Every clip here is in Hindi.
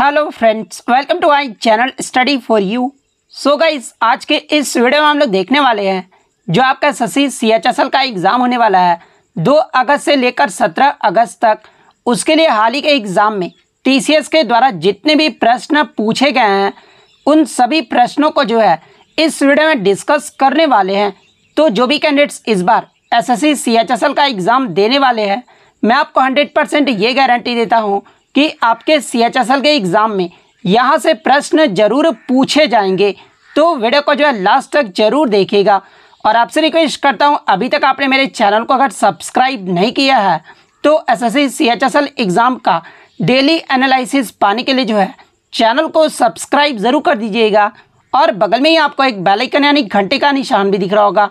hello friends welcome to my channel study for you so guys आज के इस वीडियो में हम लोग देखने वाले हैं जो आपका ससी सी एच एस एल का एग्ज़ाम होने वाला है दो अगस्त से लेकर सत्रह अगस्त तक उसके लिए हाल ही के एग्ज़ाम में टी सी एस के द्वारा जितने भी प्रश्न पूछे गए हैं उन सभी प्रश्नों को जो है इस वीडियो में डिस्कस करने वाले हैं तो जो भी कैंडिडेट्स इस बार S S C C H S L का एग्ज़ाम देने वाले हैं मैं आपको हंड्रेड परसेंट ये गारंटी देता हूँ कि आपके सी एच एस एल के एग्ज़ाम में यहाँ से प्रश्न जरूर पूछे जाएंगे तो वीडियो को जो है लास्ट तक जरूर देखिएगा और आपसे रिक्वेस्ट करता हूँ अभी तक आपने मेरे चैनल को अगर सब्सक्राइब नहीं किया है तो S S C H S L exam का डेली एनालिसिस पाने के लिए जो है चैनल को सब्सक्राइब ज़रूर कर दीजिएगा और बगल में ही आपको एक बेल आइकन यानी घंटे का निशान भी दिख रहा होगा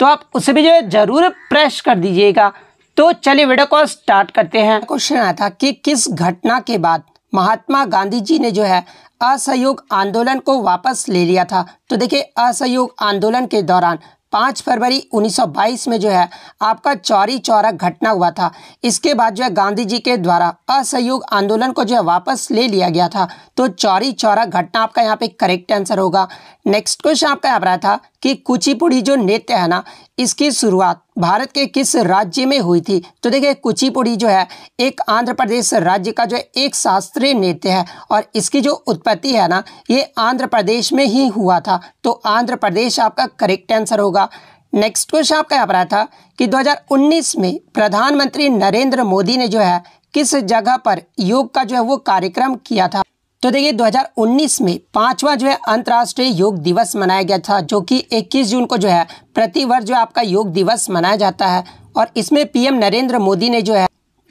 तो आप उसे भी जो है ज़रूर प्रेस कर दीजिएगा तो चलिए वीडियो को स्टार्ट करते हैं क्वेश्चन आया था कि किस घटना के बाद महात्मा गांधी जी ने जो है असहयोग आंदोलन को वापस ले लिया था तो देखिए असहयोग आंदोलन के दौरान पाँच फरवरी 1922 में जो है आपका चौरी चौरा घटना हुआ था इसके बाद जो है गांधी जी के द्वारा असहयोग आंदोलन को जो है वापस ले लिया गया था तो चौरी चौरा घटना आपका यहाँ पे करेक्ट आंसर होगा नेक्स्ट क्वेश्चन आपका यहाँ आया था कि कुचिपुड़ी जो नृत्य है ना इसकी शुरुआत भारत के किस राज्य में हुई थी तो देखिए कुचिपुड़ी जो है एक आंध्र प्रदेश राज्य का जो एक शास्त्रीय नृत्य है और इसकी जो उत्पत्ति है ना ये आंध्र प्रदेश में ही हुआ था तो आंध्र प्रदेश आपका करेक्ट आंसर होगा नेक्स्ट क्वेश्चन आपका यहाँ पर आया था कि 2019 में प्रधानमंत्री नरेंद्र मोदी ने जो है किस जगह पर योग का जो है वो कार्यक्रम किया था तो देखिए 2019 में पांचवा जो है अंतर्राष्ट्रीय योग दिवस मनाया गया था जो कि 21 जून को जो है प्रतिवर्ष जो आपका योग दिवस मनाया जाता है और इसमें पीएम नरेंद्र मोदी ने जो है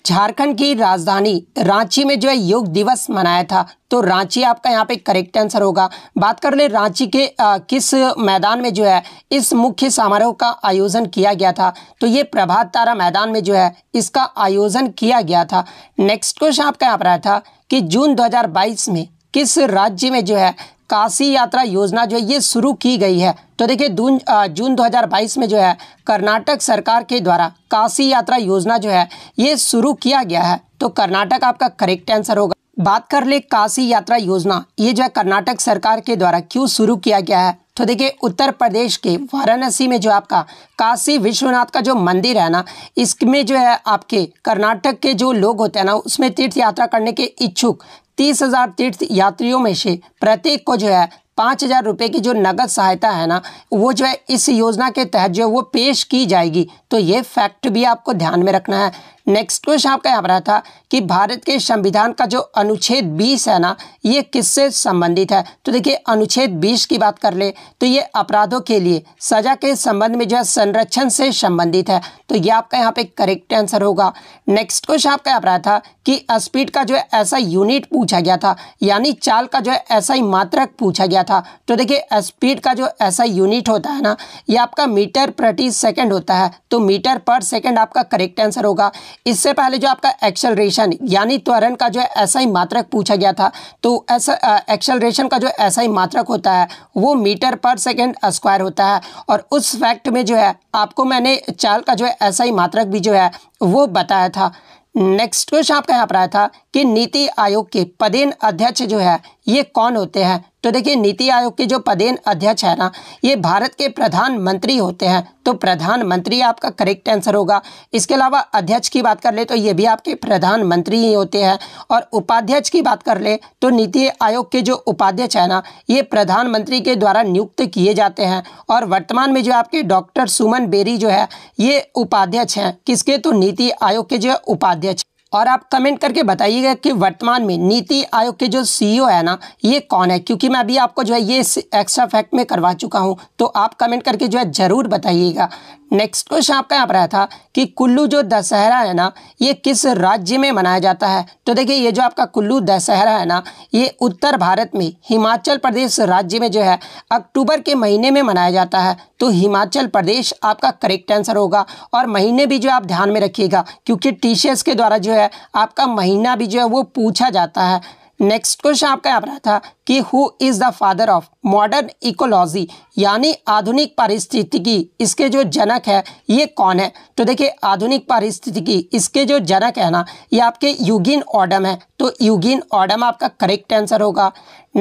झारखंड की राजधानी रांची में जो है योग दिवस मनाया था तो रांची आपका यहाँ पे करेक्ट आंसर होगा बात कर ले रांची के आ, किस मैदान में जो है इस मुख्य समारोह का आयोजन किया गया था तो ये प्रभात तारा मैदान में जो है इसका आयोजन किया गया था नेक्स्ट क्वेश्चन आपका यहाँ पर आया था कि जून 2022 में किस राज्य में जो है काशी यात्रा योजना जो है ये शुरू की गई है तो देखिए जून जून 2022 में जो है कर्नाटक सरकार के द्वारा काशी यात्रा योजना जो है ये शुरू किया गया है तो कर्नाटक आपका करेक्ट आंसर होगा बात कर ले काशी यात्रा योजना ये जो है कर्नाटक सरकार के द्वारा क्यों शुरू किया गया है तो देखिए उत्तर प्रदेश के वाराणसी में जो आपका काशी विश्वनाथ का जो मंदिर है ना इसमें जो है आपके कर्नाटक के जो लोग होते हैं ना उसमें तीर्थ यात्रा करने के इच्छुक तीस हज़ार तीर्थ यात्रियों में से प्रत्येक को जो है पाँच हज़ार रुपये की जो नगद सहायता है ना वो जो है इस योजना के तहत जो है वो पेश की जाएगी तो ये फैक्ट भी आपको ध्यान में रखना है नेक्स्ट क्वेश्चन आपका यहाँ पर रहा था कि भारत के संविधान का जो अनुच्छेद बीस है ना ये किससे संबंधित है तो देखिए अनुच्छेद बीस की बात कर ले तो ये अपराधों के लिए सजा के संबंध में जो है संरक्षण से संबंधित है तो ये आपका यहाँ पे करेक्ट आंसर होगा नेक्स्ट क्वेश्चन आपका यहाँ पर रहा था कि स्पीड का जो है ऐसा यूनिट पूछा गया था यानी चाल का जो है ऐसा ही मात्रक पूछा गया था तो देखिए स्पीड का जो ऐसा यूनिट होता है ना ये आपका मीटर प्रति सेकेंड होता है तो मीटर पर सेकेंड आपका करेक्ट आंसर होगा इससे पहले जो आपका एक्सेलरेशन यानी त्वरण का जो ऐसा ही मात्रक पूछा गया था तो ऐसा एक्सेलरेशन का जो ऐसा ही मात्रक होता है वो मीटर पर सेकेंड स्क्वायर होता है और उस फैक्ट में जो है आपको मैंने चाल का जो है ऐसा ही मात्रक भी जो है वो बताया था नेक्स्ट क्वेश्चन आपका यहाँ पर आया था कि नीति आयोग के पदेन अध्यक्ष जो है ये कौन होते हैं तो देखिए नीति आयोग के जो पदेन अध्यक्ष है ना ये भारत के प्रधानमंत्री होते हैं तो प्रधानमंत्री आपका करेक्ट आंसर होगा इसके अलावा अध्यक्ष की बात कर ले तो ये भी आपके प्रधानमंत्री ही होते हैं और उपाध्यक्ष की बात कर ले तो नीति आयोग के जो उपाध्यक्ष है ना ये प्रधानमंत्री के द्वारा नियुक्त किए जाते हैं और वर्तमान में जो आपके डॉक्टर सुमन बेरी जो है ये उपाध्यक्ष हैं किसके तो नीति आयोग के जो उपाध्यक्ष और आप कमेंट करके बताइएगा कि वर्तमान में नीति आयोग के जो सीईओ e है ना ये कौन है क्योंकि मैं अभी आपको जो है ये एक्स्ट्रा फैक्ट में करवा चुका हूँ तो आप कमेंट करके जो है ज़रूर बताइएगा नेक्स्ट क्वेश्चन आपका यहाँ पर आया था कि कुल्लू जो दशहरा है ना ये किस राज्य में मनाया जाता है तो देखिए ये जो आपका कुल्लू दशहरा है ना ये उत्तर भारत में हिमाचल प्रदेश राज्य में जो है अक्टूबर के महीने में मनाया जाता है तो हिमाचल प्रदेश आपका करेक्ट आंसर होगा और महीने भी जो आप ध्यान में रखिएगा क्योंकि टी के द्वारा जो है है आपका महीना भी जो है वो पूछा जाता है नेक्स्ट क्वेश्चन आपका यहाँ पर था कि who is the father of modern ecology यानी आधुनिक पारिस्थितिकी इसके जो जनक है ये कौन है तो देखिए आधुनिक पारिस्थितिकी इसके जो जनक है ना ये आपके युगिन ऑडम है तो युगिन ऑडम आपका करेक्ट आंसर होगा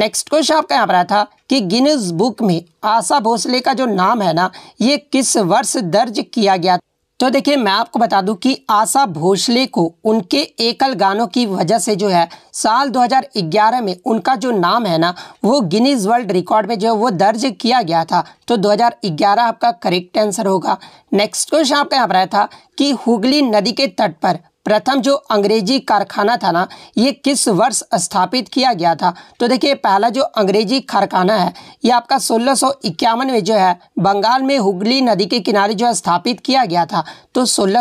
नेक्स्ट क्वेश्चन आपका यहाँ पर आया था कि गिनीज बुक में आशा भोसले का जो नाम है ना ये किस वर्ष दर्ज किया गया तो देखिए मैं आपको बता दूं कि आशा भोसले को उनके एकल गानों की वजह से जो है साल 2011 में उनका जो नाम है ना वो गिनीज वर्ल्ड रिकॉर्ड में जो है वो दर्ज किया गया था तो 2011 आपका करेक्ट आंसर होगा नेक्स्ट क्वेश्चन आपका यहाँ पर आया था कि हुगली नदी के तट पर प्रथम जो अंग्रेजी कारखाना था ना ये किस वर्ष स्थापित किया गया था तो देखिए पहला जो अंग्रेजी कारखाना है ये आपका सोलह में जो है बंगाल में हुगली नदी के किनारे जो है स्थापित किया गया था तो सोलह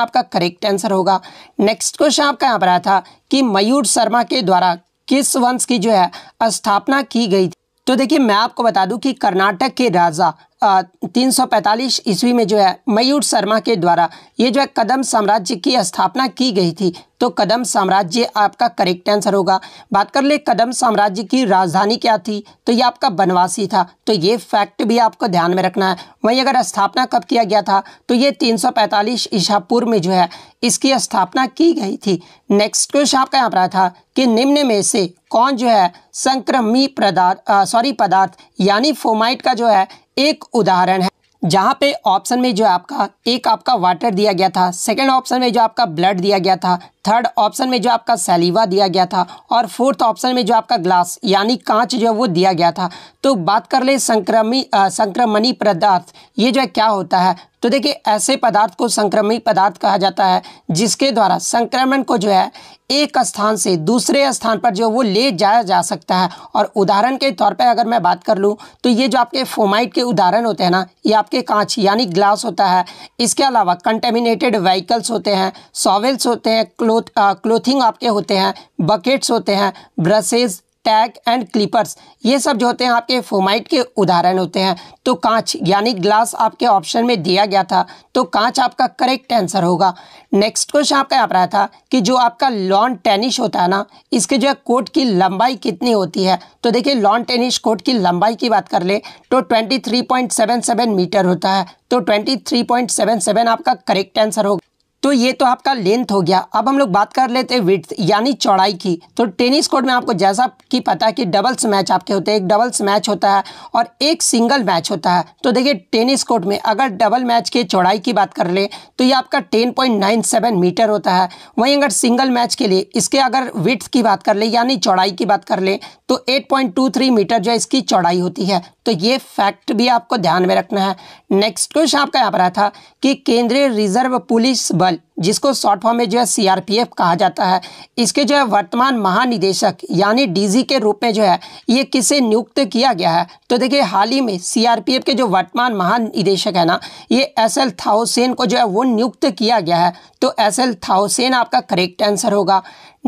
आपका करेक्ट आंसर होगा नेक्स्ट क्वेश्चन आपका यहाँ पर आया था कि मयूर शर्मा के द्वारा किस वंश की जो है स्थापना की गई थी तो देखिए मैं आपको बता दूं कि कर्नाटक के राजा तीन सौ पैंतालीस ईस्वी में जो है मयूर शर्मा के द्वारा ये जो है कदम साम्राज्य की स्थापना की गई थी तो कदम साम्राज्य आपका करेक्ट आंसर होगा बात कर ले कदम साम्राज्य की राजधानी क्या थी तो ये आपका बनवासी था तो ये फैक्ट भी आपको ध्यान में रखना है वहीं अगर स्थापना कब किया गया था तो ये 345 ईसा पूर्व में जो है इसकी स्थापना की गई थी नेक्स्ट क्वेश्चन आपका यहाँ पर आया था कि निम्न में से कौन जो है संक्रमी पदार्थ सॉरी पदार्थ यानी फोमाइट का जो है एक उदाहरण है जहाँ पे ऑप्शन में जो आपका एक आपका वाटर दिया गया था सेकंड ऑप्शन में जो आपका ब्लड दिया गया था थर्ड ऑप्शन में जो आपका सेलिवा दिया गया था और फोर्थ ऑप्शन में जो आपका ग्लास यानी कांच जो वो दिया गया था तो बात कर ले संक्रमी संक्रमणी पदार्थ ये जो है क्या होता है तो देखिए ऐसे पदार्थ को संक्रमित पदार्थ कहा जाता है जिसके द्वारा संक्रमण को जो है एक स्थान से दूसरे स्थान पर जो वो ले जाया जा सकता है और उदाहरण के तौर पर अगर मैं बात कर लूँ तो ये जो आपके फोमाइट के उदाहरण होते हैं ना ये आपके कांच यानी ग्लास होता है इसके अलावा कंटेमिनेटेड व्हीकल्स होते हैं सॉवेल्स होते हैं क्लोथ क्लोथिंग आपके होते हैं बकेट्स होते हैं ब्रशेज़ टैग एंड क्लिपर्स ये सब जो होते हैं आपके फोमाइट के उदाहरण होते हैं तो कांच यानी ग्लास आपके ऑप्शन में दिया गया था तो कांच आपका करेक्ट आंसर होगा नेक्स्ट क्वेश्चन आपका यहाँ पर आया था कि जो आपका लॉन टेनिस होता है ना इसके जो है कोर्ट की लंबाई कितनी होती है तो देखिए लॉन टेनिस कोर्ट की लंबाई की बात कर ले तो ट्वेंटी मीटर होता है तो ट्वेंटी आपका करेक्ट आंसर होगा तो ये तो आपका लेंथ हो गया अब हम लोग बात कर लेते हैं विथ यानी चौड़ाई की तो टेनिस कोर्ट में आपको जैसा कि पता है कि डबल्स मैच आपके होते हैं एक डबल्स मैच होता है और एक सिंगल मैच होता है तो देखिए टेनिस कोर्ट में अगर डबल मैच की चौड़ाई की बात कर ले तो ये आपका 10.97 मीटर होता है वहीं अगर सिंगल मैच के लिए इसके अगर विथ की बात कर ले यानी चौड़ाई की बात कर ले तो थ्री मीटर जो है इसकी चौड़ाई होती है तो ये फैक्ट भी आपको ध्यान में रखना है नेक्स्ट क्वेश्चन आपका यहाँ पर आया था कि केंद्रीय रिजर्व पुलिस बल डोभाल जिसको शॉर्ट फॉर्म में जो है सीआरपीएफ कहा जाता है इसके जो है वर्तमान महानिदेशक यानी डीजी के रूप में जो है ये किसे नियुक्त किया गया है तो देखिए हाल ही में सीआरपीएफ के जो वर्तमान महानिदेशक है ना ये एस एल थाउसेन को जो है वो नियुक्त किया गया है तो एस एल थाउसेन आपका करेक्ट आंसर होगा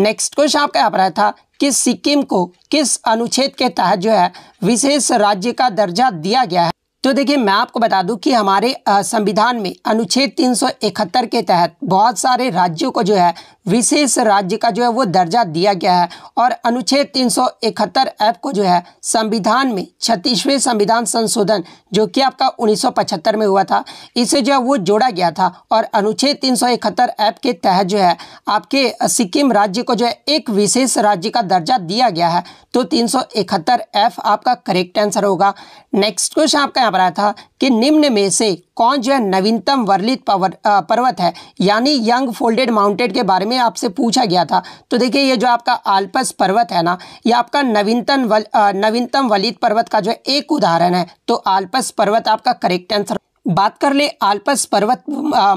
नेक्स्ट क्वेश्चन आपका आप रहा था कि सिक्किम को किस अनुच्छेद के तहत जो है विशेष राज्य का दर्जा दिया गया है तो देखिए मैं आपको बता दूं कि हमारे संविधान में अनुच्छेद 371 के तहत बहुत सारे राज्यों को जो है विशेष राज्य का जो है वो दर्जा दिया गया है और अनुच्छेद 371 ऐप को जो है संविधान में छत्तीसवें संविधान संशोधन जो कि आपका 1975 में हुआ था इसे जो है वो जोड़ा गया था और अनुच्छेद 371 ऐप के तहत जो है आपके सिक्किम राज्य को जो है एक विशेष राज्य का दर्जा दिया गया है तो तीन एफ आपका करेक्ट आंसर होगा नेक्स्ट क्वेश्चन आपका बनाया था कि निम्न में से कौन जो है नवीनतम वर्लित पर्वत है यानी यंग फोल्डेड माउंटेड के बारे में आपसे पूछा गया था तो देखिए ये जो आपका आल्पस पर्वत है ना ये आपका नवीनतम वल, नवीनतम वलित पर्वत का जो है एक उदाहरण है तो आल्पस पर्वत आपका करेक्ट आंसर बात कर ले आल्पस पर्वत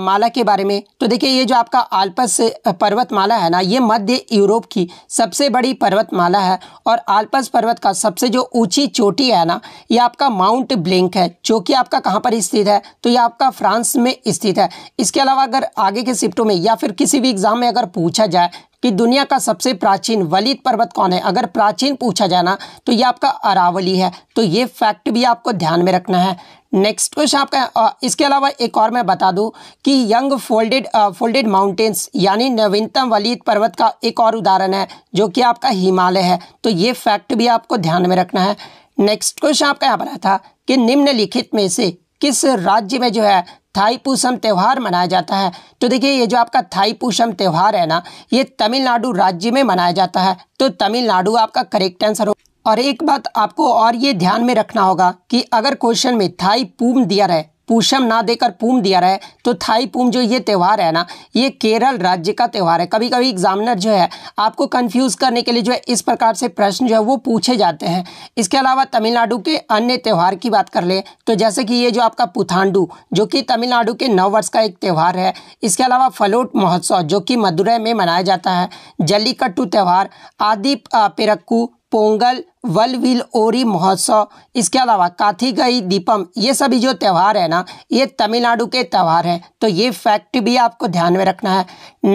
माला के बारे में तो देखिए ये जो आपका आल्पस पर्वत माला है ना ये मध्य यूरोप की सबसे बड़ी पर्वत माला है और आल्पस पर्वत का सबसे जो ऊंची चोटी है ना ये आपका माउंट ब्लिंक है जो कि आपका कहाँ पर स्थित है तो ये आपका फ्रांस में स्थित है इसके अलावा अगर आगे के शिफ्टों में या फिर किसी भी एग्जाम में अगर पूछा जाए कि दुनिया का सबसे प्राचीन वलित पर्वत कौन है अगर प्राचीन पूछा जाए ना तो ये आपका अरावली है तो ये फैक्ट भी आपको ध्यान में रखना है नेक्स्ट क्वेश्चन आपका इसके अलावा एक और मैं बता दूं कि यंग फोल्डेड फोल्डेड माउंटेन्स यानी नवीनतम वलीद पर्वत का एक और उदाहरण है जो कि आपका हिमालय है तो ये फैक्ट भी आपको ध्यान में रखना है नेक्स्ट क्वेश्चन आपका यहाँ पर आया था कि निम्नलिखित में से किस राज्य में जो है थाईपूसम त्यौहार मनाया जाता है तो देखिए ये जो आपका थाईपूसम त्यौहार है ना ये तमिलनाडु राज्य में मनाया जाता है तो तमिलनाडु आपका करेक्ट आंसर हो और एक बात आपको और ये ध्यान में रखना होगा कि अगर क्वेश्चन में थाई पूम दिया रहे पूषम ना देकर पूम दिया रहे तो थाई पूम जो ये त्यौहार है ना ये केरल राज्य का त्यौहार है कभी कभी एग्जामिनर जो है आपको कंफ्यूज करने के लिए जो है इस प्रकार से प्रश्न जो है वो पूछे जाते हैं इसके अलावा तमिलनाडु के अन्य त्यौहार की बात कर ले तो जैसे कि ये जो आपका पुथांडू जो कि तमिलनाडु के नव वर्ष का एक त्यौहार है इसके अलावा फलोट महोत्सव जो कि मदुरै में मनाया जाता है जल्लीकट्टू त्यौहार आदि पेरक्कू पोंगल वल विल ओरी महोत्सव इसके अलावा गई दीपम ये सभी जो त्यौहार है ना ये तमिलनाडु के त्यौहार हैं तो ये फैक्ट भी आपको ध्यान में रखना है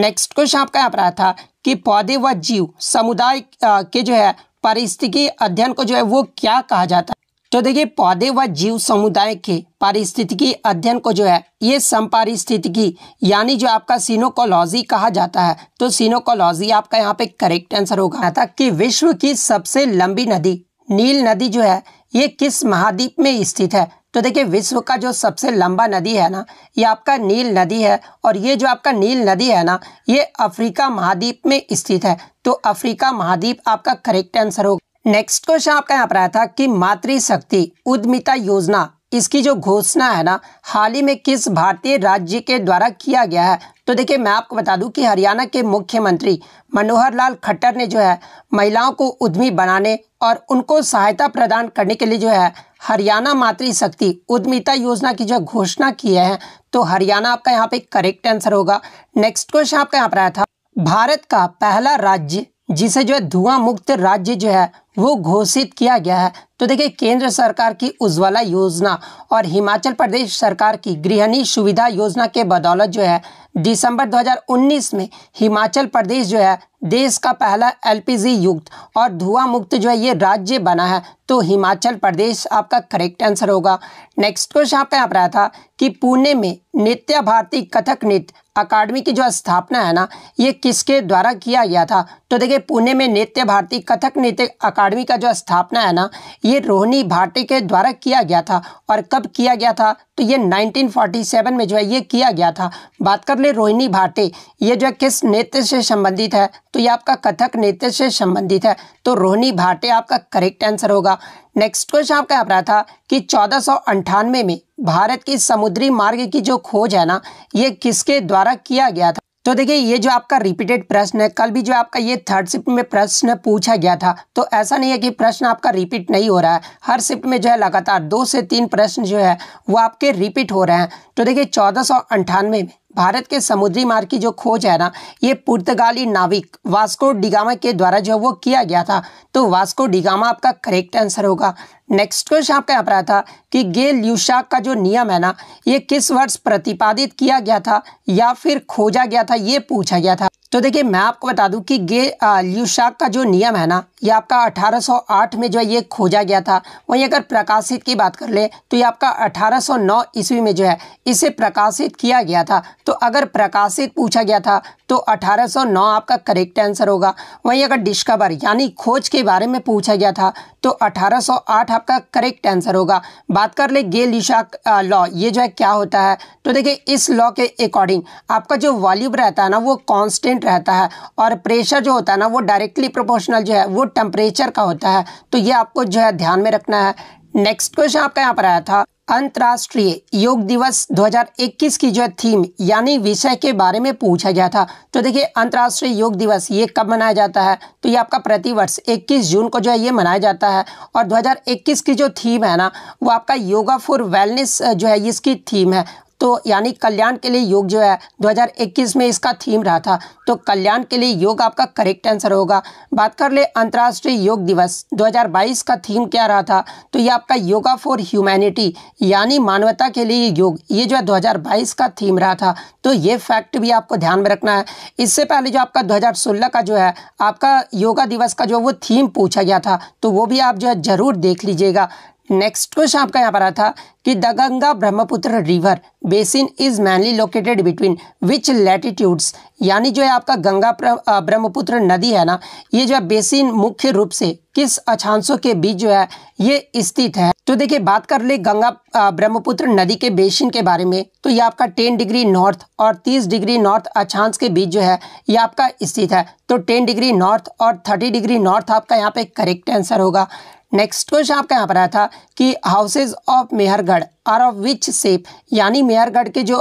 नेक्स्ट क्वेश्चन आपका यहाँ पर आया था कि पौधे व जीव समुदाय के जो है परिस्थिति अध्ययन को जो है वो क्या कहा जाता है तो देखिए पौधे व जीव समुदाय के पारिस्थितिकी अध्ययन को जो है ये समपारिस्थितिकी यानी जो आपका सीनोकोलॉजी कहा जाता है तो सीनोकोलॉजी आपका यहाँ पे करेक्ट आंसर होगा था कि विश्व की सबसे लंबी नदी नील नदी जो है ये किस महाद्वीप में स्थित है तो देखिए विश्व का जो सबसे लंबा नदी है ना ये आपका नील नदी है और ये जो आपका नील नदी है ना ये अफ्रीका महाद्वीप में स्थित है तो अफ्रीका महाद्वीप आपका करेक्ट आंसर होगा नेक्स्ट क्वेश्चन आपका यहाँ पर आया था कि मातृशक्ति उद्यमिता योजना इसकी जो घोषणा है ना हाल ही में किस भारतीय राज्य के द्वारा किया गया है तो देखिए मैं आपको बता दूं कि हरियाणा के मुख्यमंत्री मनोहर लाल खट्टर ने जो है महिलाओं को उद्यमी बनाने और उनको सहायता प्रदान करने के लिए जो है हरियाणा मातृशक्ति उद्यमिता योजना की जो घोषणा की है तो हरियाणा आपका यहाँ पे करेक्ट आंसर होगा नेक्स्ट क्वेश्चन आपका यहाँ पर आया था भारत का पहला राज्य जिसे जो है धुआं मुक्त राज्य जो है वो घोषित किया गया है तो देखिए केंद्र सरकार की उज्ज्वला योजना और हिमाचल प्रदेश सरकार की गृहिणी सुविधा योजना के बदौलत जो है दिसंबर 2019 में हिमाचल प्रदेश जो है देश का पहला एलपीजी युक्त और धुआं मुक्त जो है ये राज्य बना है तो हिमाचल प्रदेश आपका करेक्ट आंसर होगा नेक्स्ट क्वेश्चन आपका यहाँ पर आया था कि पुणे में नित्या भारती कथक नृत्य अकाडमी की जो स्थापना है ना ये किसके द्वारा किया गया था तो देखिए पुणे में नृत्य भारती कथक नृत्य अकादमी का जो स्थापना है ना ये रोहिणी भाटे के द्वारा किया गया था और कब किया गया था तो ये 1947 में जो है ये किया गया था बात कर ले रोहिणी भाटे ये जो है किस नृत्य से संबंधित है तो ये आपका कथक नृत्य से संबंधित है तो रोहिणी भाटे आपका करेक्ट आंसर होगा नेक्स्ट क्वेश्चन आपका आप रहा था कि चौदह में भारत की समुद्री मार्ग की जो खोज है ना ये किसके द्वारा किया गया था तो देखिए ये जो आपका रिपीटेड प्रश्न है कल भी जो आपका ये थर्ड शिफ्ट में प्रश्न पूछा गया था तो ऐसा नहीं है कि प्रश्न आपका रिपीट नहीं हो रहा है हर शिफ्ट में जो है लगातार दो से तीन प्रश्न जो है वो आपके रिपीट हो रहे हैं तो देखिए चौदह में भारत के समुद्री मार्ग की जो खोज है ना ये पुर्तगाली नाविक वास्को डिगामा के द्वारा जो वो किया गया था तो वास्को डिगामा आपका करेक्ट आंसर होगा नेक्स्ट क्वेश्चन आपका यहाँ पर आया था कि गे ल्यूशाक का जो नियम है ना ये किस वर्ष प्रतिपादित किया गया था या फिर खोजा गया था ये पूछा गया था तो देखिए मैं आपको बता दूं कि गे ल्यूशाक का जो नियम है ना ये आपका 1808 में जो है ये खोजा गया था वहीं अगर प्रकाशित की बात कर ले तो ये आपका 1809 ईस्वी में जो है इसे प्रकाशित किया गया था तो अगर प्रकाशित पूछा गया था तो 1809 आपका करेक्ट आंसर होगा वहीं अगर डिस्कवर यानी खोज के बारे में पूछा गया था तो 1808 आपका करेक्ट आंसर होगा बात कर ले गे ल्यूशाक लॉ ये जो है क्या होता है तो देखिए इस लॉ के अकॉर्डिंग आपका जो वॉल्यूम रहता है ना वो कॉन्स्टेंट कांस्टेंट रहता है और प्रेशर जो होता है ना वो डायरेक्टली प्रोपोर्शनल जो है वो टेम्परेचर का होता है तो ये आपको जो है ध्यान में रखना है नेक्स्ट क्वेश्चन आपका यहाँ पर आया था अंतर्राष्ट्रीय योग दिवस 2021 की जो थीम यानी विषय के बारे में पूछा गया था तो देखिए अंतर्राष्ट्रीय योग दिवस ये कब मनाया जाता है तो ये आपका प्रतिवर्ष 21 जून को जो है ये मनाया जाता है और 2021 की जो थीम है ना वो आपका योगा फॉर वेलनेस जो है इसकी थीम है तो यानी कल्याण के लिए योग जो है 2021 में इसका थीम रहा था तो कल्याण के लिए योग आपका करेक्ट आंसर होगा बात कर ले अंतर्राष्ट्रीय योग दिवस 2022 का थीम क्या रहा था तो ये आपका योगा फॉर ह्यूमैनिटी यानी मानवता के लिए योग ये जो है 2022 का थीम रहा था तो ये फैक्ट भी आपको ध्यान में रखना है इससे पहले जो आपका दो का जो है आपका योगा दिवस का जो वो थीम पूछा गया था तो वो भी आप जो है ज़रूर देख लीजिएगा नेक्स्ट क्वेश्चन आपका यहाँ पर आया था कि the Ganga Brahmaputra river basin is mainly located between which latitudes यानी जो है आपका गंगा ब्रह्मपुत्र नदी है ना ये जो है बेसिन मुख्य रूप से किस अक्षांशों के बीच जो है ये स्थित है तो देखिए बात कर ले गंगा ब्रह्मपुत्र नदी के बेसिन के बारे में तो ये आपका टेन डिग्री नॉर्थ और तीस डिग्री नॉर्थ अक्षांश के बीच जो है ये आपका स्थित है तो टेन डिग्री नॉर्थ और थर्टी डिग्री नॉर्थ आपका यहाँ पे करेक्ट आंसर होगा नेक्स्ट क्वेश्चन आपका यहाँ पर आया था कि houses of Mehrgarh are of which shape यानी मेहरगढ़ के जो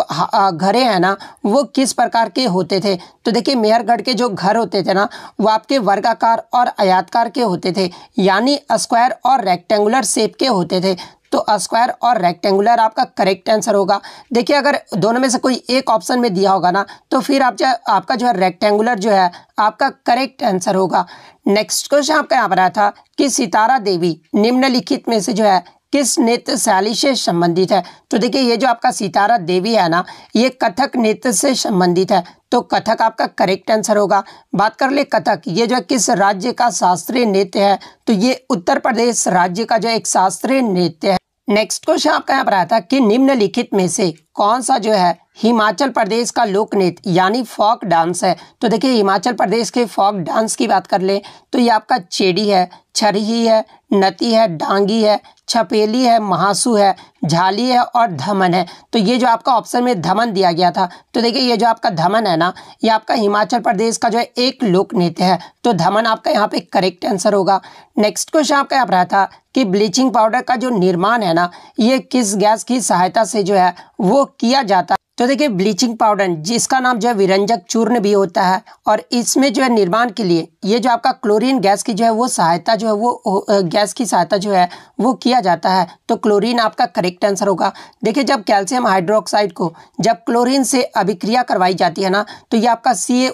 घरे हैं ना वो किस प्रकार के होते थे तो देखिए मेहरगढ़ के जो घर होते थे ना वो आपके वर्गाकार और आयातकार के होते थे यानी स्क्वायर और रेक्टेंगुलर सेप के होते थे तो स्क्वायर और रेक्टेंगुलर आपका करेक्ट आंसर होगा देखिए अगर दोनों में से कोई एक ऑप्शन में दिया होगा ना तो फिर आप जो आपका जो है रेक्टेंगुलर जो है आपका करेक्ट आंसर होगा नेक्स्ट क्वेश्चन आपका यहाँ पर आया था कि सितारा देवी निम्नलिखित में से जो है किस नृत्य शैली से संबंधित है तो देखिए ये जो आपका सितारा देवी है ना ये कथक नृत्य से संबंधित है तो कथक आपका करेक्ट आंसर होगा बात कर ले कथक ये जो किस राज्य का शास्त्रीय नृत्य है तो ये उत्तर प्रदेश राज्य का जो एक शास्त्रीय नृत्य है नेक्स्ट क्वेश्चन आपका यहाँ पर आया था कि निम्नलिखित में से कौन सा जो है हिमाचल प्रदेश का लोक नृत्य यानी फोक डांस है तो देखिए हिमाचल प्रदेश के फोक डांस की बात कर लें तो ये आपका चेड़ी है छरही है नती है डांगी है छपेली है महासू है झाली है और धमन है तो ये जो आपका ऑप्शन में धमन दिया गया था तो देखिए ये जो आपका धमन है ना ये आपका हिमाचल प्रदेश का जो है एक लोक नृत्य है तो धमन आपका यहाँ पे करेक्ट आंसर होगा नेक्स्ट क्वेश्चन आपका यहाँ पर रहा था कि ब्लीचिंग पाउडर का जो निर्माण है ना ये किस गैस की सहायता से जो है वो किया जाता है तो देखिए ब्लीचिंग पाउडर जिसका नाम जो है विरंजक चूर्ण भी होता है और इसमें जो है निर्माण के लिए ये जो आपका क्लोरीन गैस की जो है वो सहायता जो है वो गैस की सहायता जो है वो किया जाता है तो क्लोरीन आपका करेक्ट आंसर होगा देखिए जब कैल्शियम हाइड्रोक्साइड को जब क्लोरीन से अभिक्रिया करवाई जाती है ना तो ये आपका सी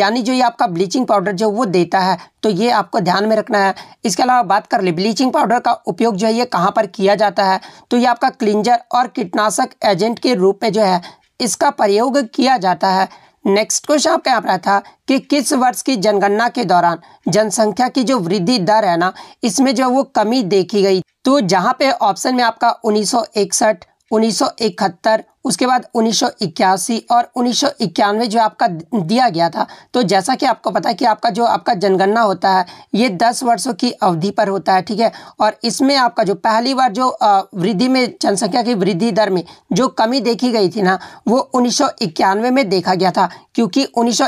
यानी जो ये आपका ब्लीचिंग पाउडर जो वो देता है तो ये आपको ध्यान में रखना है इसके अलावा बात कर ले ब्लीचिंग पाउडर का उपयोग जो है ये कहाँ पर किया जाता है तो ये आपका क्लिंजर और कीटनाशक एजेंट के रूप में जो है इसका प्रयोग किया जाता है नेक्स्ट क्वेश्चन आपका यहाँ पर आया था कि किस वर्ष की जनगणना के दौरान जनसंख्या की जो वृद्धि दर है ना इसमें जो वो कमी देखी गई तो जहाँ पे ऑप्शन में आपका उन्नीस उन्नीस उसके बाद उन्नीस और उन्नीस जो आपका दिया गया था तो जैसा कि आपको पता है कि आपका जो आपका जनगणना होता है ये दस वर्षों की अवधि पर होता है ठीक है और इसमें आपका जो पहली बार जो वृद्धि में जनसंख्या की वृद्धि दर में जो कमी देखी गई थी ना वो उन्नीस में देखा गया था क्योंकि उन्नीस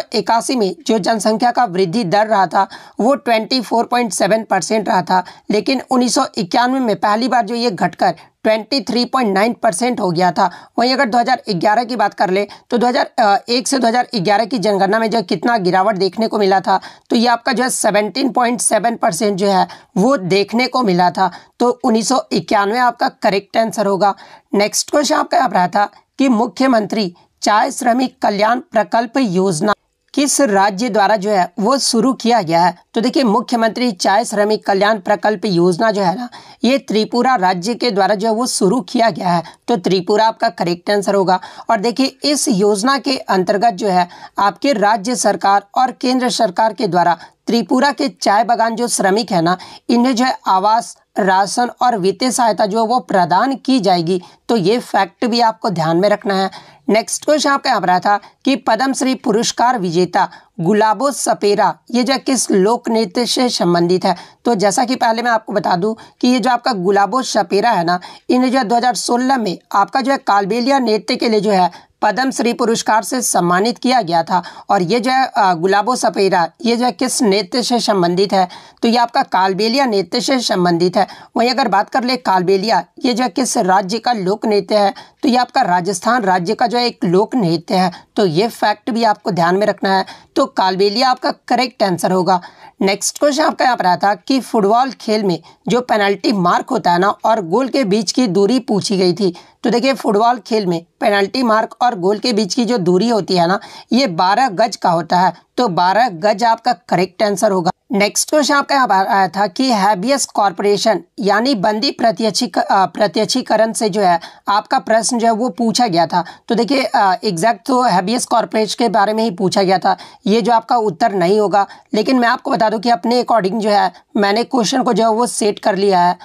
में जो जनसंख्या का वृद्धि दर रहा था वो ट्वेंटी परसेंट रहा था लेकिन उन्नीस में पहली बार जो ये घटकर 23.9 परसेंट हो गया था वहीं अगर 2011 की बात कर ले तो 2001 से 2011 की जनगणना में जो कितना गिरावट देखने को मिला था तो ये आपका जो है 17.7 परसेंट जो है वो देखने को मिला था तो उन्नीस आपका करेक्ट आंसर होगा नेक्स्ट क्वेश्चन आपका यहाँ रहा था कि मुख्यमंत्री चाय श्रमिक कल्याण प्रकल्प योजना किस राज्य द्वारा जो है वो शुरू किया गया है तो देखिए मुख्यमंत्री चाय श्रमिक कल्याण प्रकल्प योजना जो है ना ये त्रिपुरा राज्य के द्वारा जो है वो शुरू किया गया है तो त्रिपुरा आपका करेक्ट आंसर होगा और देखिए इस योजना के अंतर्गत जो है आपके राज्य सरकार और केंद्र सरकार के द्वारा त्रिपुरा के चाय बागान जो श्रमिक है ना इन्हें जो है आवास राशन और वित्तीय सहायता जो है वो प्रदान की जाएगी तो ये फैक्ट भी आपको ध्यान में रखना है नेक्स्ट क्वेश्चन आपका यहाँ पर आया था कि पद्मश्री पुरस्कार विजेता गुलाबो सपेरा ये जो किस लोक नृत्य से संबंधित है तो जैसा कि पहले मैं आपको बता दूं कि ये जो आपका गुलाबो सपेरा है ना इन जो 2016 में आपका जो है कालबेलिया नृत्य के लिए जो है पद्मश्री पुरस्कार से सम्मानित किया गया था और ये जो है गुलाबो सपेरा ये जो है किस नृत्य से संबंधित है तो ये आपका कालबेलिया नृत्य से संबंधित है वहीं अगर बात कर ले कालबेलिया ये जो है किस राज्य का लोक लोक नृत्य है तो ये आपका राजस्थान राज्य का जो है एक लोक नृत्य है तो ये फैक्ट भी आपको ध्यान में रखना है तो कालबेलिया आपका करेक्ट आंसर होगा नेक्स्ट क्वेश्चन आपका यहाँ पर आया था कि फुटबॉल खेल में जो पेनल्टी मार्क होता है ना और गोल के बीच की दूरी पूछी गई थी तो देखिए फुटबॉल खेल में पेनल्टी मार्क और गोल के बीच की जो दूरी होती है ना ये बारह गज का होता है तो बारह गज आपका करेक्ट आंसर होगा नेक्स्ट क्वेश्चन आपका यहाँ आया था कि हैबियस कॉरपोरेशन यानी बंदी प्रत्यक्षी प्रत्यक्षीकरण से जो है आपका प्रश्न जो है वो पूछा गया था तो देखिए एग्जैक्ट तो हैबियस कॉरपोरेशन के बारे में ही पूछा गया था ये जो आपका उत्तर नहीं होगा लेकिन मैं आपको बता दूं कि अपने अकॉर्डिंग जो है मैंने क्वेश्चन को जो है वो सेट कर लिया है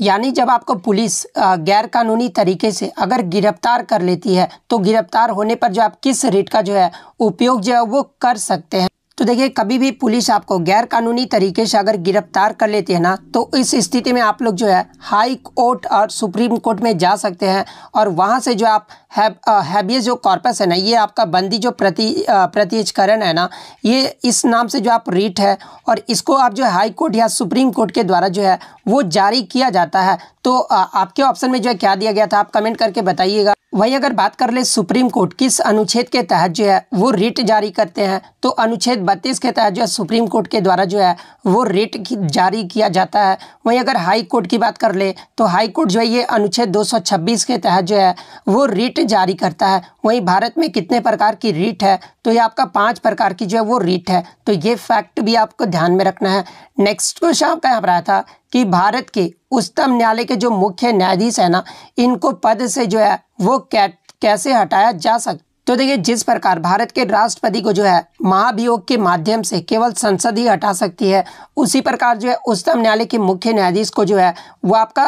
यानी जब आपको पुलिस गैर कानूनी तरीके से अगर गिरफ्तार कर लेती है तो गिरफ्तार होने पर जो आप किस रेट का जो है उपयोग जो है वो कर सकते हैं तो देखिए कभी भी पुलिस आपको गैर कानूनी तरीके से अगर गिरफ्तार कर लेती है ना तो इस स्थिति में आप लोग जो है हाई कोर्ट और सुप्रीम कोर्ट में जा सकते हैं और वहाँ से जो आप हैबियस जो कॉर्पस है ना ये आपका बंदी जो प्रति प्रतिजकरण है ना ये इस नाम से जो आप रीट है और इसको आप जो हाई कोर्ट या सुप्रीम कोर्ट के द्वारा जो है वो जारी किया जाता है तो आपके ऑप्शन में जो है क्या दिया गया था आप कमेंट करके बताइएगा वही अगर बात कर ले सुप्रीम कोर्ट किस अनुच्छेद के तहत जो है वो रिट जारी करते हैं तो अनुच्छेद बत्तीस के तहत जो है सुप्रीम कोर्ट के द्वारा जो है वो रिट जारी किया जाता है वही अगर हाई कोर्ट की बात कर ले तो हाई कोर्ट जो है ये अनुच्छेद 226 के तहत जो है वो रिट से जारी करता है वहीं भारत में कितने प्रकार की रीट है तो ये आपका पांच प्रकार की जो है वो रीट है तो ये फैक्ट भी आपको ध्यान में रखना है नेक्स्ट क्वेश्चन आपका यहाँ पर आया था कि भारत के उच्चतम न्यायालय के जो मुख्य न्यायाधीश है ना इनको पद से जो है वो कैसे हटाया जा सकता तो देखिए जिस प्रकार भारत के राष्ट्रपति को जो है महाभियोग के माध्यम से केवल संसद ही हटा सकती है उसी प्रकार जो है उच्चतम न्यायालय के मुख्य न्यायाधीश को जो है वो आपका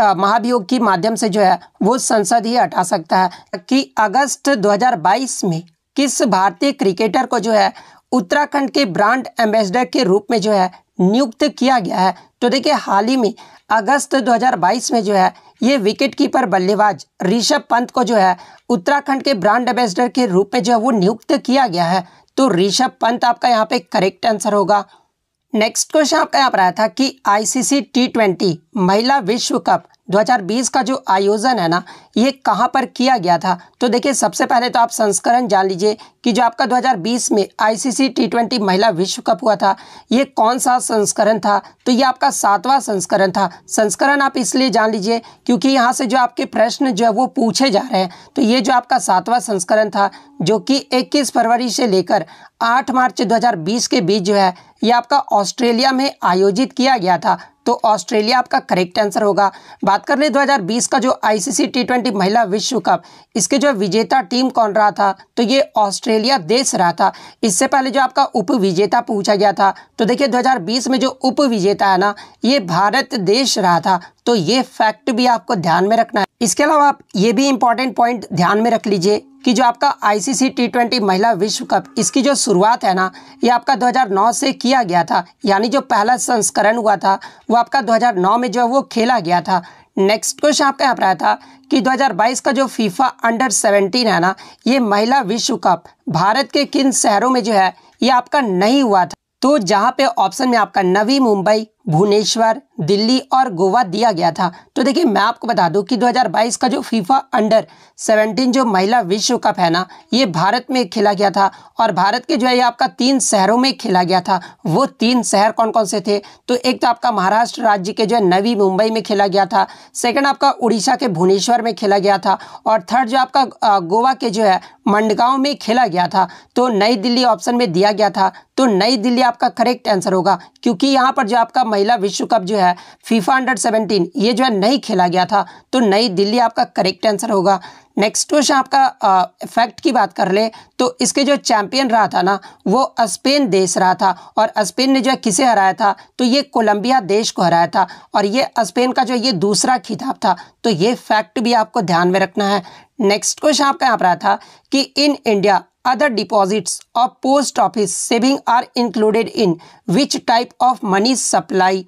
महाभियोग के माध्यम से जो है वो संसद ही हटा सकता है कि अगस्त 2022 में किस भारतीय क्रिकेटर को जो है उत्तराखंड के ब्रांड एम्बेसडर के रूप में जो है नियुक्त किया गया है तो देखिए हाल ही में अगस्त 2022 में जो है ये विकेट कीपर बल्लेबाज ऋषभ पंत को जो है उत्तराखंड के ब्रांड एम्बेसडर के रूप में जो है वो नियुक्त किया गया है तो ऋषभ पंत आपका यहाँ पे करेक्ट आंसर होगा नेक्स्ट क्वेश्चन आपका यहाँ पर आया था कि आईसीसी टी ट्वेंटी महिला विश्व कप 2020 का जो आयोजन है ना ये कहाँ पर किया गया था तो देखिए सबसे पहले तो आप संस्करण जान लीजिए कि जो आपका 2020 में आईसीसी टी महिला विश्व कप हुआ था ये कौन सा संस्करण था तो ये आपका सातवां संस्करण था संस्करण आप इसलिए जान लीजिए क्योंकि यहाँ से जो आपके प्रश्न जो है वो पूछे जा रहे हैं तो ये जो आपका सातवां संस्करण था जो कि 21 फरवरी से लेकर 8 मार्च 2020 के बीच जो है ये आपका ऑस्ट्रेलिया में आयोजित किया गया था तो ऑस्ट्रेलिया आपका करेक्ट आंसर होगा बात कर ले 2020 का जो आईसीसी टी महिला विश्व कप इसके जो विजेता टीम कौन रहा था तो ये ऑस्ट्रेलिया देश रहा था इससे पहले जो आपका उप विजेता पूछा गया था तो देखिए 2020 में जो उप विजेता है ना ये भारत देश रहा था तो ये फैक्ट भी आपको ध्यान में रखना है इसके अलावा आप ये भी इम्पोर्टेंट पॉइंट ध्यान में रख लीजिए कि जो आपका आईसीसी टी ट्वेंटी महिला विश्व कप इसकी जो शुरुआत है ना ये आपका 2009 से किया गया था यानी जो पहला संस्करण हुआ था वो आपका 2009 में जो है वो खेला गया था नेक्स्ट क्वेश्चन आपका यहाँ पर आया था कि 2022 का जो फीफा अंडर 17 है ना ये महिला विश्व कप भारत के किन शहरों में जो है ये आपका नहीं हुआ था तो जहाँ पे ऑप्शन में आपका नवी मुंबई भुवनेश्वर दिल्ली और गोवा दिया गया था तो देखिए मैं आपको बता दूं कि 2022 का जो फीफा अंडर 17 जो महिला विश्व कप है ना ये भारत में खेला गया था और भारत के जो है ये आपका तीन शहरों में खेला गया था वो तीन शहर कौन कौन से थे तो एक तो आपका महाराष्ट्र राज्य के जो है नवी मुंबई में खेला गया था सेकेंड आपका उड़ीसा के भुवनेश्वर में खेला गया था और थर्ड जो आपका गोवा के जो है मंडगांव में खेला गया था तो नई दिल्ली ऑप्शन में दिया गया था तो नई दिल्ली आपका करेक्ट आंसर होगा क्योंकि यहाँ पर जो आपका महिला विश्व कप जो है फीफा अंडर सेवेंटीन ये जो है नहीं खेला गया था तो नई दिल्ली आपका करेक्ट आंसर होगा नेक्स्ट क्वेश्चन आपका इफेक्ट की बात कर ले तो इसके जो चैंपियन रहा था ना वो स्पेन देश रहा था और स्पेन ने जो है किसे हराया था तो ये कोलंबिया देश को हराया था और ये स्पेन का जो ये दूसरा खिताब था तो ये फैक्ट भी आपको ध्यान में रखना है नेक्स्ट क्वेश्चन आपका यहाँ पर रहा था कि in India other deposits of post office saving are included in which type of money supply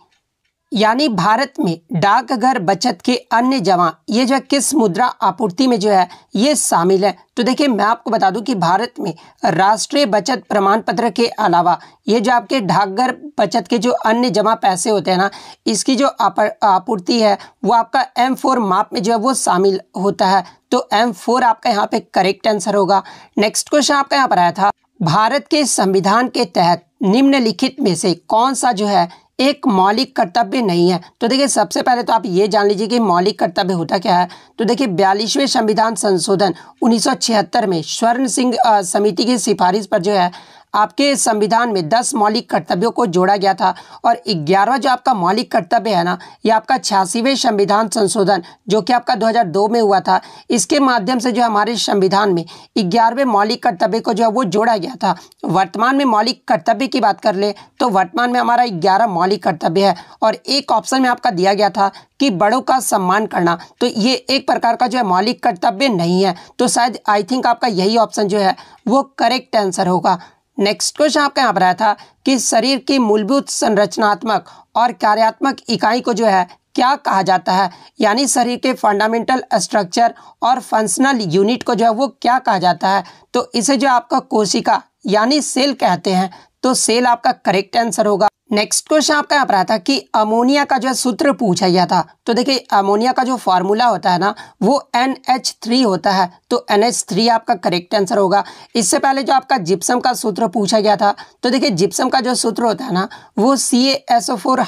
यानी भारत में डाकघर बचत के अन्य जमा ये जो है किस मुद्रा आपूर्ति में जो है ये शामिल है तो देखिए मैं आपको बता दूं कि भारत में राष्ट्रीय बचत प्रमाण पत्र के अलावा ये जो आपके डाकघर बचत के जो अन्य जमा पैसे होते हैं ना इसकी जो आपूर्ति है वो आपका एम फोर माप में जो है वो शामिल होता है तो एम फोर आपका यहाँ पे करेक्ट आंसर होगा नेक्स्ट क्वेश्चन आपका यहाँ पर आया था भारत के संविधान के तहत निम्नलिखित में से कौन सा जो है एक मौलिक कर्तव्य नहीं है तो देखिए सबसे पहले तो आप ये जान लीजिए कि मौलिक कर्तव्य होता क्या है तो देखिए बयालीसवें संविधान संशोधन 1976 में स्वर्ण सिंह समिति की सिफारिश पर जो है आपके संविधान में दस मौलिक कर्तव्यों को जोड़ा गया था और ग्यारहवा जो आपका मौलिक कर्तव्य है ना ये आपका छियासीवें संविधान संशोधन जो कि आपका 2002 में हुआ था इसके माध्यम से जो हमारे संविधान में ग्यारहवें मौलिक कर्तव्य को जो है वो जोड़ा गया था वर्तमान में मौलिक कर्तव्य की बात कर ले तो वर्तमान में हमारा ग्यारह मौलिक कर्तव्य है और एक ऑप्शन में आपका दिया गया था कि बड़ों का सम्मान करना तो ये एक प्रकार का जो है मौलिक कर्तव्य नहीं है तो शायद आई थिंक आपका यही ऑप्शन जो है वो करेक्ट आंसर होगा नेक्स्ट क्वेश्चन आपका यहाँ पर आया था कि शरीर की मूलभूत संरचनात्मक और कार्यात्मक इकाई को जो है क्या कहा जाता है यानी शरीर के फंडामेंटल स्ट्रक्चर और फंक्शनल यूनिट को जो है वो क्या कहा जाता है तो इसे जो आपका कोशिका यानी सेल कहते हैं तो सेल आपका करेक्ट आंसर होगा नेक्स्ट क्वेश्चन आपका यहाँ पर आता कि अमोनिया का जो है सूत्र पूछा गया था तो देखिए अमोनिया का जो फार्मूला होता है ना वो NH3 होता है तो NH3 आपका करेक्ट आंसर होगा इससे पहले जो आपका जिप्सम का सूत्र पूछा गया था तो देखिए जिप्सम का जो सूत्र होता है ना वो C S O four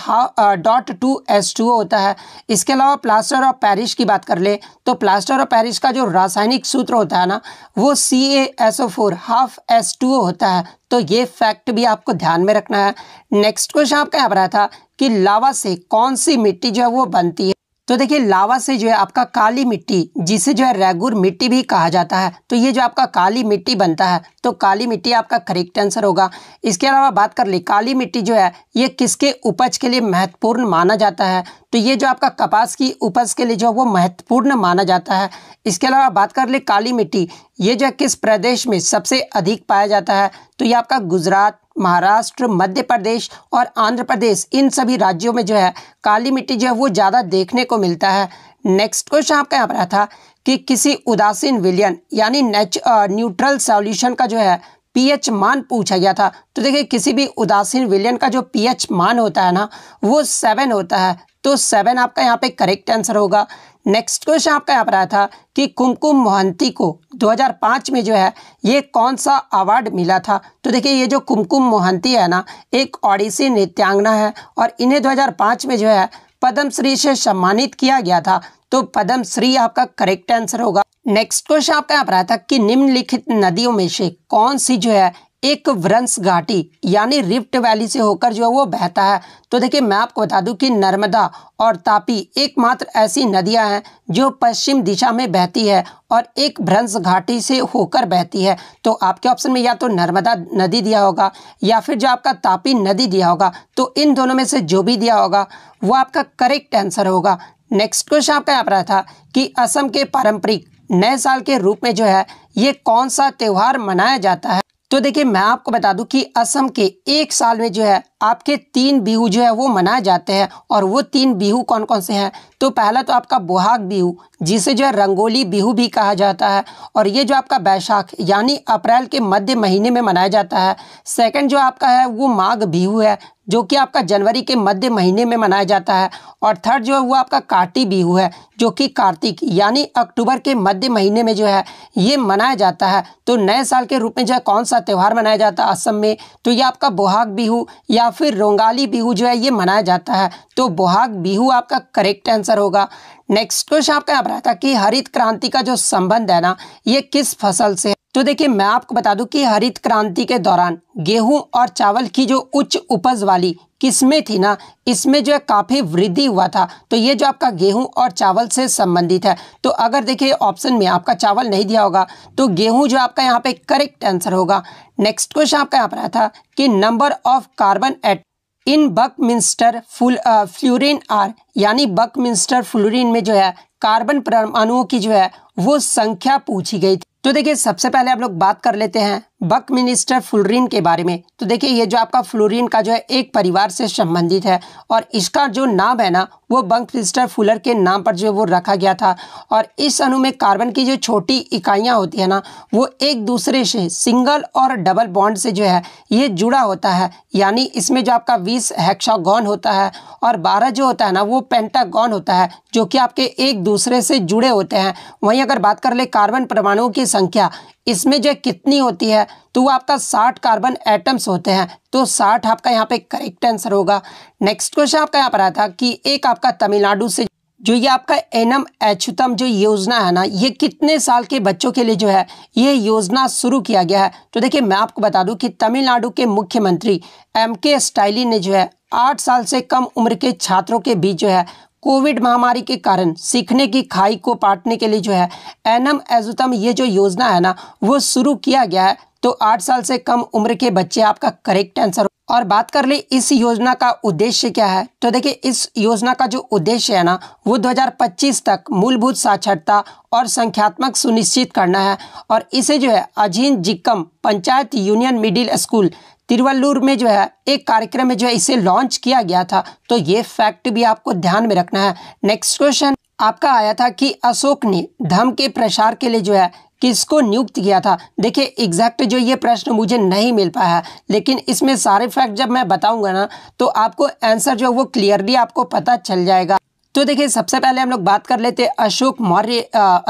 dot two S two होता है इसके अलावा प्लास्टर ऑफ पेरिस की बात कर ले तो प्लास्टर ऑफ पेरिस का जो रासायनिक सूत्र होता है ना वो C S O four half S two होता है तो ये फैक्ट भी आपको ध्यान में रखना है नेक्स्ट क्वेश्चन आपका यहाँ पर आया था कि लावा से कौन सी मिट्टी जो है वो बनती है तो देखिए लावा से जो है आपका काली मिट्टी जिसे जो है रेगुर मिट्टी भी कहा जाता है तो ये जो आपका काली मिट्टी बनता है तो काली मिट्टी आपका करेक्ट आंसर होगा इसके अलावा बात कर ली काली मिट्टी जो है ये किसके उपज के लिए महत्वपूर्ण माना जाता है तो ये जो आपका कपास की उपज के लिए जो वो महत्वपूर्ण माना जाता है इसके अलावा बात कर ले काली मिट्टी ये जो किस प्रदेश में सबसे अधिक पाया जाता है तो ये आपका गुजरात महाराष्ट्र मध्य प्रदेश और आंध्र प्रदेश इन सभी राज्यों में जो है काली मिट्टी जो है वो ज़्यादा देखने को मिलता है नेक्स्ट क्वेश्चन आपका यहाँ पर आया था कि किसी उदासीन विलियन यानी न्यूट्रल सॉल्यूशन का जो है पीएच मान पूछा गया था तो देखिए किसी भी उदासीन विलियन का जो पीएच मान होता है ना वो सेवन होता है तो सेवन आपका यहाँ पे करेक्ट आंसर होगा नेक्स्ट क्वेश्चन आपका यहाँ पर आया था कि कुमकुम मोहंती को 2005 में जो है ये कौन सा अवार्ड मिला था तो देखिए ये जो कुमकुम मोहंती है ना एक ओडिसी नृत्यांगना है और इन्हें 2005 में जो है पद्मश्री से सम्मानित किया गया था तो पद्मश्री आपका करेक्ट आंसर होगा नेक्स्ट क्वेश्चन आपका यहाँ पर आया था कि निम्नलिखित नदियों में से कौन सी जो है एक व्रंश घाटी यानी रिफ्ट वैली से होकर जो है वो बहता है तो देखिए मैं आपको बता दूं कि नर्मदा और तापी एकमात्र ऐसी नदियां हैं जो पश्चिम दिशा में बहती है और एक भ्रंश घाटी से होकर बहती है तो आपके ऑप्शन में या तो नर्मदा नदी दिया होगा या फिर जो आपका तापी नदी दिया होगा तो इन दोनों में से जो भी दिया होगा वो आपका करेक्ट आंसर होगा नेक्स्ट क्वेश्चन आपका यहाँ पर आया था कि असम के पारंपरिक नए साल के रूप में जो है ये कौन सा त्यौहार मनाया जाता है तो देखिए मैं आपको बता दूं कि असम के एक साल में जो है आपके तीन बिहू जो है वो मनाए जाते हैं और वो तीन बिहू कौन कौन से हैं तो पहला तो आपका बोहाग बिहू जिसे जो है रंगोली बिहू भी कहा जाता है और ये जो आपका बैशाख यानी अप्रैल के मध्य महीने में मनाया जाता है सेकंड जो आपका है वो माघ बिहू है जो कि आपका जनवरी के मध्य महीने में मनाया जाता है और थर्ड जो है वो आपका कार्टी बिहू है जो कि कार्तिक यानी अक्टूबर के मध्य महीने में जो है ये मनाया जाता है तो नए साल के रूप में जो है कौन सा त्यौहार मनाया जाता है असम में तो ये आपका बोहाग बिहू या या फिर रोंगाली बिहू जो है ये मनाया जाता है तो बोहाग बिहू आपका करेक्ट आंसर होगा नेक्स्ट तो क्वेश्चन आपका यहाँ पर आया था कि हरित क्रांति का जो संबंध है ना ये किस फसल से है तो देखिए मैं आपको बता दूं कि हरित क्रांति के दौरान गेहूं और चावल की जो उच्च उपज वाली किस्में थी ना इसमें जो है काफ़ी वृद्धि हुआ था तो ये जो आपका गेहूं और चावल से संबंधित है तो अगर देखिए ऑप्शन में आपका चावल नहीं दिया होगा तो गेहूं जो आपका यहाँ पे करेक्ट आंसर होगा नेक्स्ट क्वेश्चन आपका यहाँ पर आया था कि number of carbon at in Buckminster fullerene are यानी बकमिंस्टर फ्लोरिन में जो है कार्बन परमाणुओं की जो है वो संख्या पूछी गई थी तो देखिए सबसे पहले आप लोग बात कर लेते हैं बक मिनिस्टर फ्लोरिन के बारे में तो देखिए ये जो आपका फ्लोरिन का जो है एक परिवार से संबंधित है और इसका जो नाम है ना वो बंक मिनिस्टर फुलर के नाम पर जो है वो रखा गया था और इस अणु में कार्बन की जो छोटी इकाइयाँ होती है ना वो एक दूसरे से सिंगल और डबल बॉन्ड से जो है ये जुड़ा होता है यानी इसमें जो आपका बीस हेक्सागॉन होता है और बारह जो होता है ना वो पेंटागॉन होता है जो कि आपके एक दूसरे से जुड़े होते हैं वहीं अगर बात कर ले कार्बन परमाणुओं की संख्या इसमें जो कितनी होती है तो वो आपका साठ कार्बन एटम्स होते हैं तो साठ आपका यहाँ पे करेक्ट आंसर होगा नेक्स्ट क्वेश्चन आपका यहाँ पर आया था कि एक आपका तमिलनाडु से जो ये आपका एनम एचुतम जो योजना है ना ये कितने साल के बच्चों के लिए जो है ये योजना शुरू किया गया है तो देखिए मैं आपको बता दूं कि तमिलनाडु के मुख्यमंत्री एम के स्टाइलिन ने जो है आठ साल से कम उम्र के छात्रों के बीच जो है कोविड महामारी के कारण सीखने की खाई को पाटने के लिए जो है एनम एजुतम ये जो योजना है ना वो शुरू किया गया है तो आठ साल से कम उम्र के बच्चे आपका करेक्ट आंसर और बात कर ले इस योजना का उद्देश्य क्या है तो देखिए इस योजना का जो उद्देश्य है ना वो 2025 तक मूलभूत साक्षरता और संख्यात्मक सुनिश्चित करना है और इसे जो है अजीन जिक्कम Panchayat Union Middle School Tiruvallur में जो है एक कार्यक्रम में जो है इसे लॉन्च किया गया था तो ये फैक्ट भी आपको ध्यान में रखना है नेक्स्ट क्वेश्चन आपका आया था कि अशोक ने धम के प्रसार के लिए जो है किसको नियुक्त किया था देखिए एग्जैक्ट जो ये प्रश्न मुझे नहीं मिल पाया है लेकिन इसमें सारे फैक्ट जब मैं बताऊंगा ना तो आपको आंसर जो है वो क्लियरली आपको पता चल जाएगा तो देखिए सबसे पहले हम लोग बात कर लेते हैं अशोक मौर्य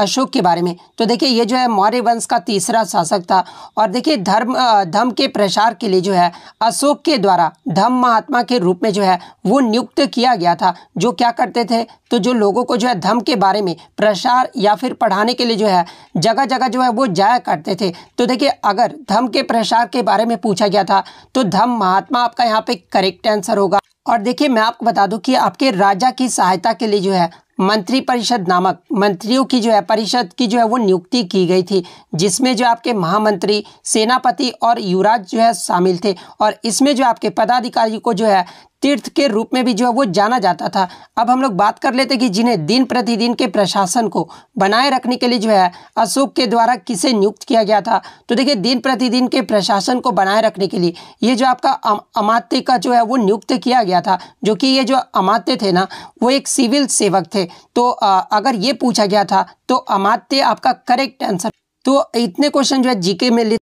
अशोक के बारे में तो देखिए ये जो है मौर्य वंश का तीसरा शासक था और देखिए धर्म धम्म के प्रसार के लिए जो है अशोक के द्वारा धम्म महात्मा के रूप में जो है वो नियुक्त किया गया था जो क्या करते थे तो जो लोगों को जो है धम के बारे में प्रसार या फिर पढ़ाने के लिए जो है जगह जगह जो है वो जाया करते थे तो देखिए अगर धम्म के प्रसार के बारे में पूछा गया था तो धम्म महात्मा आपका यहाँ पे करेक्ट आंसर होगा और देखिए मैं आपको बता दूं कि आपके राजा की सहायता के लिए जो है मंत्रिपरिषद नामक मंत्रियों की जो है परिषद की जो है वो नियुक्ति की गई थी जिसमें जो आपके महामंत्री सेनापति और युवराज जो है शामिल थे और इसमें जो आपके पदाधिकारी को जो है तीर्थ के रूप में भी जो है वो जाना जाता था अब हम लोग बात कर लेते कि जिन्हें दिन प्रतिदिन के प्रशासन को बनाए रखने के लिए जो है अशोक के द्वारा किसे नियुक्त किया गया था तो देखिए दिन प्रतिदिन के प्रशासन को बनाए रखने के लिए ये जो आपका अमात्य का जो है वो नियुक्त किया गया था जो कि ये जो अमात्य थे ना वो एक सिविल सेवक थे तो आ, अगर ये पूछा गया था तो अमात्य आपका करेक्ट आंसर तो इतने क्वेश्चन जो है जीके में